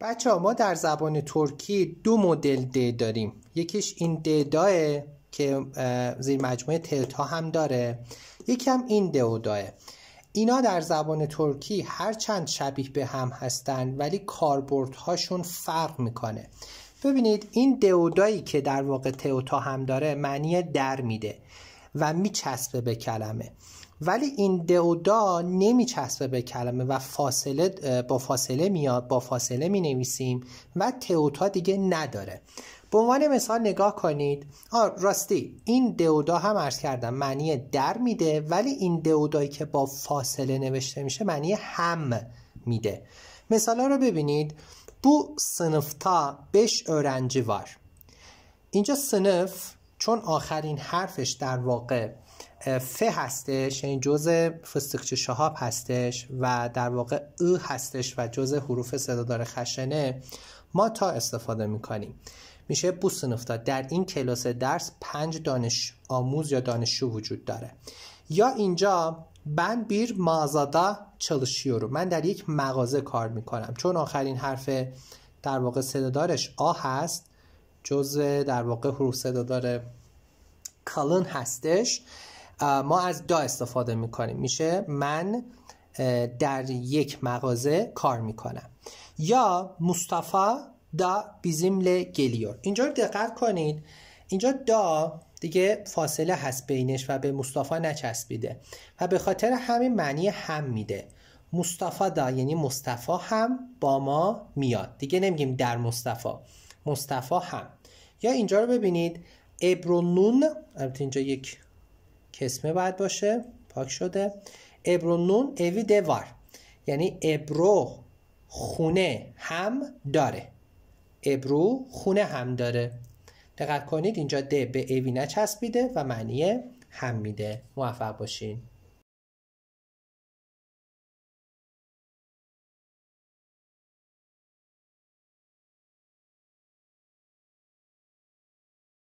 بچه ما در زبان ترکی دو مدل د داریم یکیش این دداه که زیر مجموعه تتا هم داره یکی هم این دوداه اینا در زبان ترکی هرچند شبیه به هم هستند ولی هاشون فرق میکنه ببینید این دودایی که در واقع تئوتا هم داره معنی در میده و میچسبه به کلمه ولی این نمی نمیچسبه به کلمه و فاصله با فاصله میاد با فاصله می نویسیم و تئوتا دیگه نداره به عنوان مثال نگاه کنید آ راستی این دودا هم عرض کردم معنی در میده ولی این دودایی که با فاصله نوشته میشه معنی هم میده مثالا رو ببینید بو سنفتا بش اورنجی وار اینجا سنف چون آخرین حرفش در واقع ف هستش یعنی جزء فستقچه شهاب هستش و در واقع او هستش و جزء حروف صدادار خشنه ما تا استفاده میکنیم میشه بوستن افتاد در این کلاس درس پنج دانش آموز یا دانشجو وجود داره یا اینجا من بیر مازادا چلشیورو من در یک مغازه کار میکنم چون آخرین حرف در واقع صدادارش آ هست جزء در واقع حروف صدا داره کالن هستش ما از دا استفاده میکنیم میشه من در یک مغازه کار میکنم یا مصطفا دا بیزیمل گلیور اینجا دقت کنید اینجا دا دیگه فاصله هست بینش و به مصطفی نچسبیده و به خاطر همین معنی هم میده مصطفی دا یعنی مصطفی هم با ما میاد دیگه نمیگیم در مصطفی مصطفی هم یا اینجا رو ببینید ابرونون البته اینجا یک کسمه باید باشه پاک شده ابرونون اوی دوار یعنی ابرو خونه هم داره ابرو خونه هم داره دقت کنید اینجا د به اوی نچسبیده و معنی هم میده موفق باشین